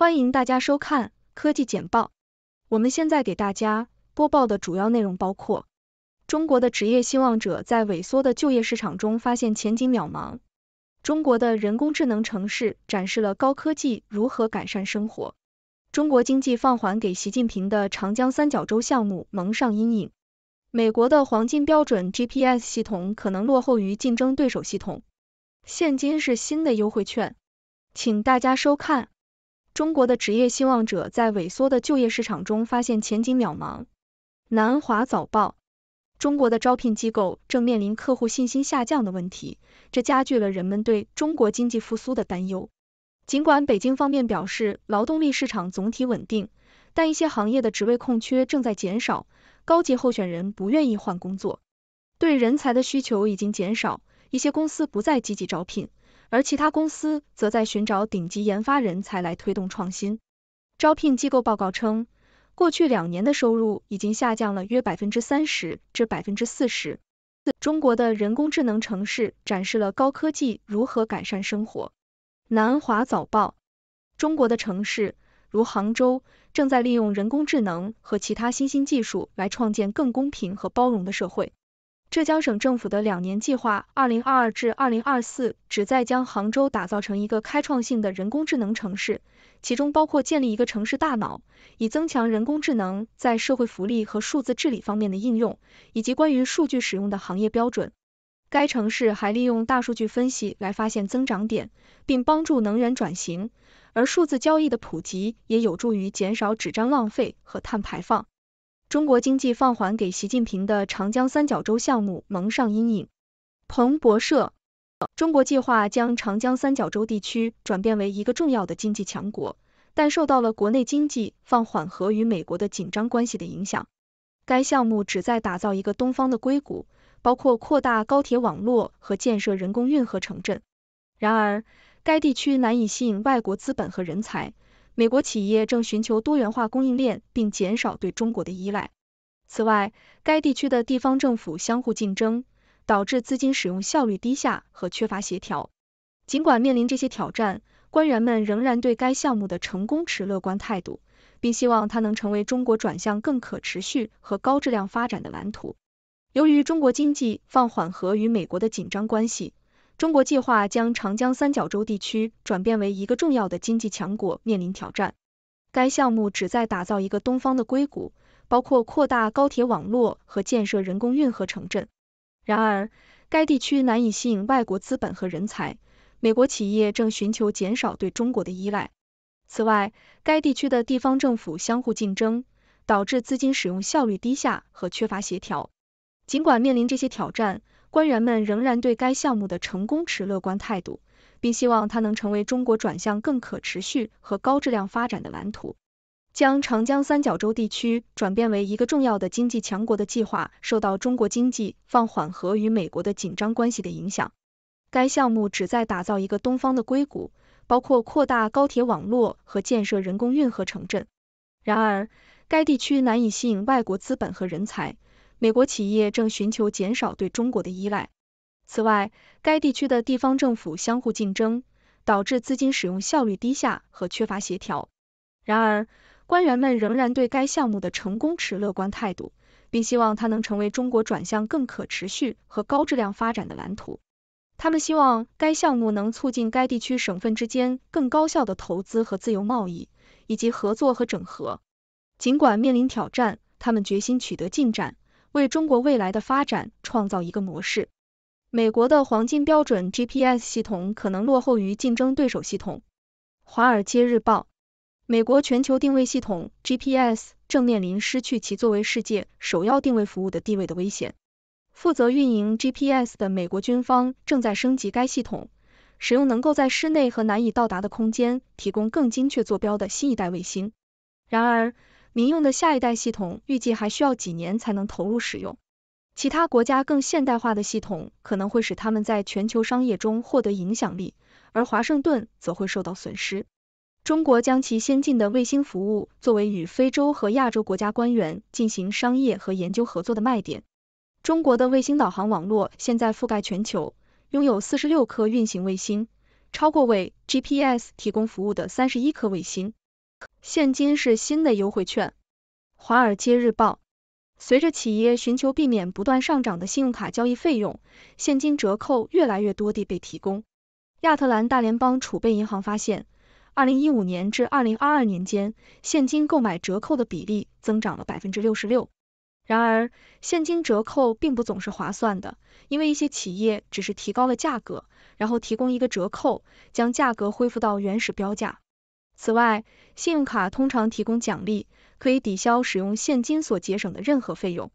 欢迎大家收看科技简报。我们现在给大家播报的主要内容包括：中国的职业希望者在萎缩的就业市场中发现前景渺茫；中国的人工智能城市展示了高科技如何改善生活；中国经济放缓给习近平的长江三角洲项目蒙上阴影；美国的黄金标准 GPS 系统可能落后于竞争对手系统；现金是新的优惠券。请大家收看。中国的职业希望者在萎缩的就业市场中发现前景渺茫。南华早报：中国的招聘机构正面临客户信心下降的问题，这加剧了人们对中国经济复苏的担忧。尽管北京方面表示劳动力市场总体稳定，但一些行业的职位空缺正在减少，高级候选人不愿意换工作，对人才的需求已经减少，一些公司不再积极招聘。而其他公司则在寻找顶级研发人才来推动创新。招聘机构报告称，过去两年的收入已经下降了约百分之三十至百分之四十。中国的人工智能城市展示了高科技如何改善生活。南华早报：中国的城市如杭州正在利用人工智能和其他新兴技术来创建更公平和包容的社会。浙江省政府的两年计划 （2022 至 2024） 旨在将杭州打造成一个开创性的人工智能城市，其中包括建立一个城市大脑，以增强人工智能在社会福利和数字治理方面的应用，以及关于数据使用的行业标准。该城市还利用大数据分析来发现增长点，并帮助能源转型。而数字交易的普及也有助于减少纸张浪费和碳排放。中国经济放缓给习近平的长江三角洲项目蒙上阴影。彭博社，中国计划将长江三角洲地区转变为一个重要的经济强国，但受到了国内经济放缓和与美国的紧张关系的影响。该项目旨在打造一个东方的硅谷，包括扩大高铁网络和建设人工运河城镇。然而，该地区难以吸引外国资本和人才。美国企业正寻求多元化供应链，并减少对中国的依赖。此外，该地区的地方政府相互竞争，导致资金使用效率低下和缺乏协调。尽管面临这些挑战，官员们仍然对该项目的成功持乐观态度，并希望它能成为中国转向更可持续和高质量发展的蓝图。由于中国经济放缓和与美国的紧张关系，中国计划将长江三角洲地区转变为一个重要的经济强国，面临挑战。该项目旨在打造一个东方的硅谷，包括扩大高铁网络和建设人工运河城镇。然而，该地区难以吸引外国资本和人才，美国企业正寻求减少对中国的依赖。此外，该地区的地方政府相互竞争，导致资金使用效率低下和缺乏协调。尽管面临这些挑战，官员们仍然对该项目的成功持乐观态度，并希望它能成为中国转向更可持续和高质量发展的蓝图，将长江三角洲地区转变为一个重要的经济强国的计划受到中国经济放缓和与美国的紧张关系的影响。该项目旨在打造一个东方的硅谷，包括扩大高铁网络和建设人工运河城镇。然而，该地区难以吸引外国资本和人才。美国企业正寻求减少对中国的依赖。此外，该地区的地方政府相互竞争，导致资金使用效率低下和缺乏协调。然而，官员们仍然对该项目的成功持乐观态度，并希望它能成为中国转向更可持续和高质量发展的蓝图。他们希望该项目能促进该地区省份之间更高效的投资和自由贸易，以及合作和整合。尽管面临挑战，他们决心取得进展。为中国未来的发展创造一个模式。美国的黄金标准 GPS 系统可能落后于竞争对手系统。《华尔街日报》：美国全球定位系统 GPS 正面临失去其作为世界首要定位服务的地位的危险。负责运营 GPS 的美国军方正在升级该系统，使用能够在室内和难以到达的空间提供更精确坐标的新一代卫星。然而，民用的下一代系统预计还需要几年才能投入使用。其他国家更现代化的系统可能会使他们在全球商业中获得影响力，而华盛顿则会受到损失。中国将其先进的卫星服务作为与非洲和亚洲国家官员进行商业和研究合作的卖点。中国的卫星导航网络现在覆盖全球，拥有四十六颗运行卫星，超过为 GPS 提供服务的三十一颗卫星。现金是新的优惠券。《华尔街日报》：随着企业寻求避免不断上涨的信用卡交易费用，现金折扣越来越多地被提供。亚特兰大联邦储备银行发现，2015年至2022年间，现金购买折扣的比例增长了百分之六十六。然而，现金折扣并不总是划算的，因为一些企业只是提高了价格，然后提供一个折扣，将价格恢复到原始标价。此外，信用卡通常提供奖励，可以抵消使用现金所节省的任何费用。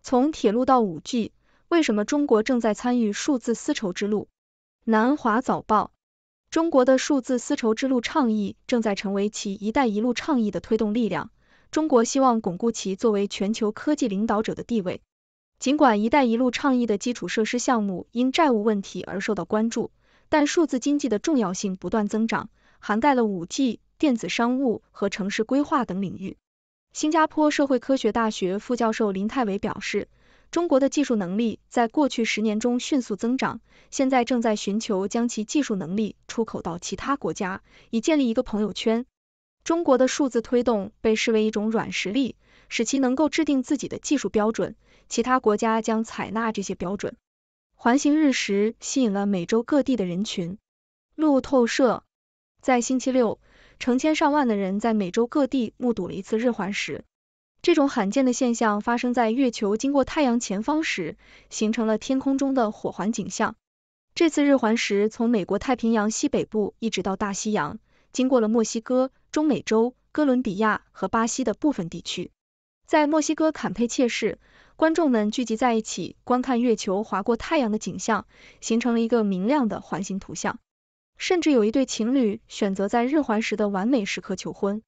从铁路到五 G，为什么中国正在参与数字丝绸之路？南华早报：中国的数字丝绸之路倡议正在成为其“一带一路”倡议的推动力量。中国希望巩固其作为全球科技领导者的地位。尽管“一带一路”倡议的基础设施项目因债务问题而受到关注，但数字经济的重要性不断增长。涵盖了五 G、电子商务和城市规划等领域。新加坡社会科学大学副教授林泰伟表示，中国的技术能力在过去十年中迅速增长，现在正在寻求将其技术能力出口到其他国家，以建立一个朋友圈。中国的数字推动被视为一种软实力，使其能够制定自己的技术标准，其他国家将采纳这些标准。环形日食吸引了美洲各地的人群。路透社。在星期六，成千上万的人在美洲各地目睹了一次日环食。这种罕见的现象发生在月球经过太阳前方时，形成了天空中的火环景象。这次日环食从美国太平洋西北部一直到大西洋，经过了墨西哥、中美洲、哥伦比亚和巴西的部分地区。在墨西哥坎佩切市，观众们聚集在一起观看月球划过太阳的景象，形成了一个明亮的环形图像。甚至有一对情侣选择在日环食的完美时刻求婚。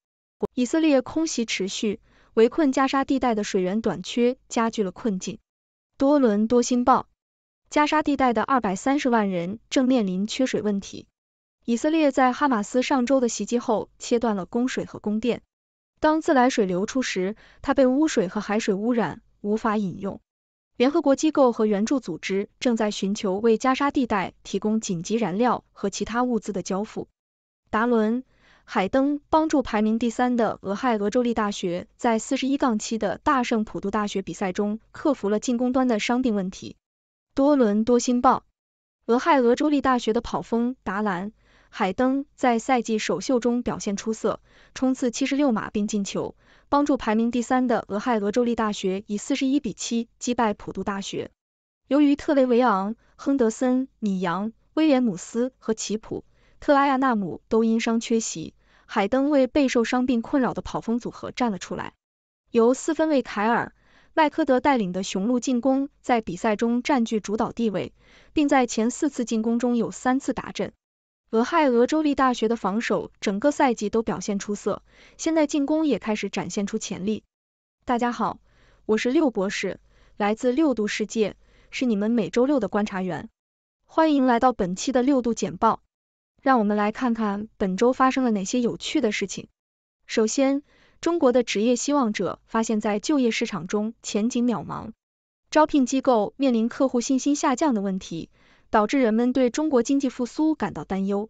以色列空袭持续，围困加沙地带的水源短缺加剧了困境。多伦多新报：加沙地带的二百三十万人正面临缺水问题。以色列在哈马斯上周的袭击后切断了供水和供电。当自来水流出时，它被污水和海水污染，无法饮用。联合国机构和援助组织正在寻求为加沙地带提供紧急燃料和其他物资的交付。达伦·海登帮助排名第三的俄亥俄州立大学在四十一杠七的大圣普渡大学比赛中克服了进攻端的伤病问题。多伦多新报，俄亥俄州立大学的跑锋达兰海登在赛季首秀中表现出色，冲刺七十六码并进球，帮助排名第三的俄亥俄州立大学以四十一比七击败普渡大学。由于特雷维昂、亨德森、米扬、威廉姆斯和奇普特拉亚纳姆都因伤缺席，海登为备受伤病困扰的跑锋组合站了出来。由四分卫凯尔·麦克德带领的雄鹿进攻在比赛中占据主导地位，并在前四次进攻中有三次打阵。俄亥俄州立大学的防守整个赛季都表现出色，现在进攻也开始展现出潜力。大家好，我是六博士，来自六度世界，是你们每周六的观察员。欢迎来到本期的六度简报，让我们来看看本周发生了哪些有趣的事情。首先，中国的职业希望者发现，在就业市场中前景渺茫，招聘机构面临客户信心下降的问题。导致人们对中国经济复苏感到担忧。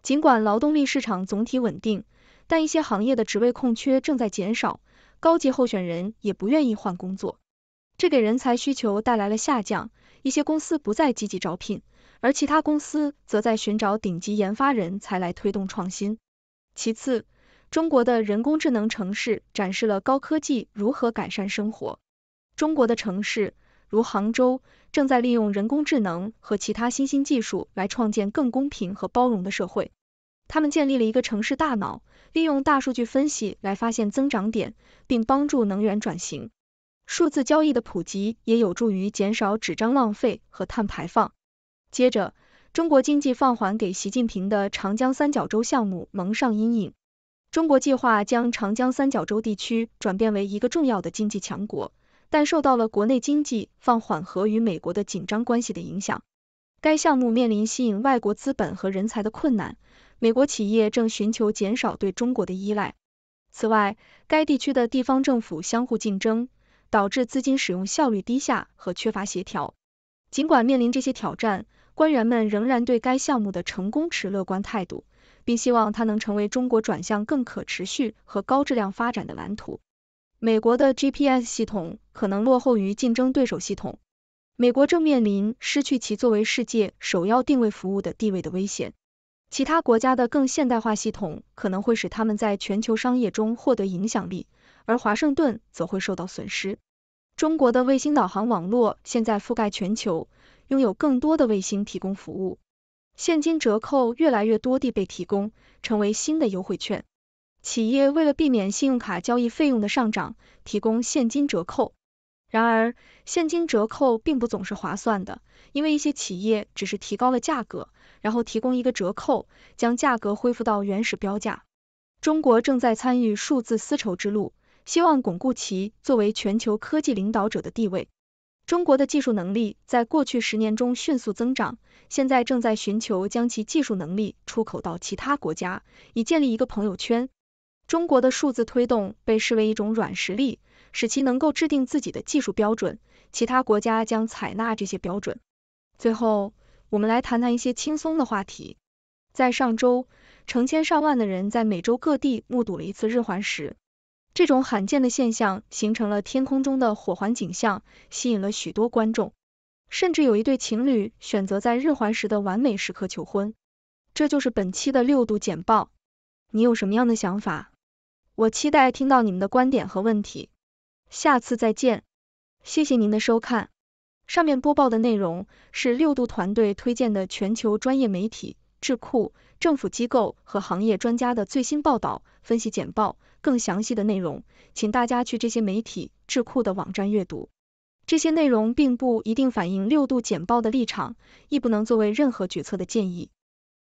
尽管劳动力市场总体稳定，但一些行业的职位空缺正在减少，高级候选人也不愿意换工作，这给人才需求带来了下降。一些公司不再积极招聘，而其他公司则在寻找顶级研发人才来推动创新。其次，中国的人工智能城市展示了高科技如何改善生活。中国的城市。如杭州正在利用人工智能和其他新兴技术来创建更公平和包容的社会。他们建立了一个城市大脑，利用大数据分析来发现增长点，并帮助能源转型。数字交易的普及也有助于减少纸张浪费和碳排放。接着，中国经济放缓给习近平的长江三角洲项目蒙上阴影。中国计划将长江三角洲地区转变为一个重要的经济强国。但受到了国内经济放缓和与美国的紧张关系的影响，该项目面临吸引外国资本和人才的困难。美国企业正寻求减少对中国的依赖。此外，该地区的地方政府相互竞争，导致资金使用效率低下和缺乏协调。尽管面临这些挑战，官员们仍然对该项目的成功持乐观态度，并希望它能成为中国转向更可持续和高质量发展的蓝图。美国的 GPS 系统可能落后于竞争对手系统，美国正面临失去其作为世界首要定位服务的地位的危险。其他国家的更现代化系统可能会使他们在全球商业中获得影响力，而华盛顿则会受到损失。中国的卫星导航网络现在覆盖全球，拥有更多的卫星提供服务，现金折扣越来越多地被提供，成为新的优惠券。企业为了避免信用卡交易费用的上涨，提供现金折扣。然而，现金折扣并不总是划算的，因为一些企业只是提高了价格，然后提供一个折扣，将价格恢复到原始标价。中国正在参与数字丝绸之路，希望巩固其作为全球科技领导者的地位。中国的技术能力在过去十年中迅速增长，现在正在寻求将其技术能力出口到其他国家，以建立一个朋友圈。中国的数字推动被视为一种软实力，使其能够制定自己的技术标准，其他国家将采纳这些标准。最后，我们来谈谈一些轻松的话题。在上周，成千上万的人在美洲各地目睹了一次日环食，这种罕见的现象形成了天空中的火环景象，吸引了许多观众，甚至有一对情侣选择在日环食的完美时刻求婚。这就是本期的六度简报。你有什么样的想法？我期待听到你们的观点和问题，下次再见，谢谢您的收看。上面播报的内容是六度团队推荐的全球专业媒体、智库、政府机构和行业专家的最新报道、分析简报。更详细的内容，请大家去这些媒体、智库的网站阅读。这些内容并不一定反映六度简报的立场，亦不能作为任何决策的建议。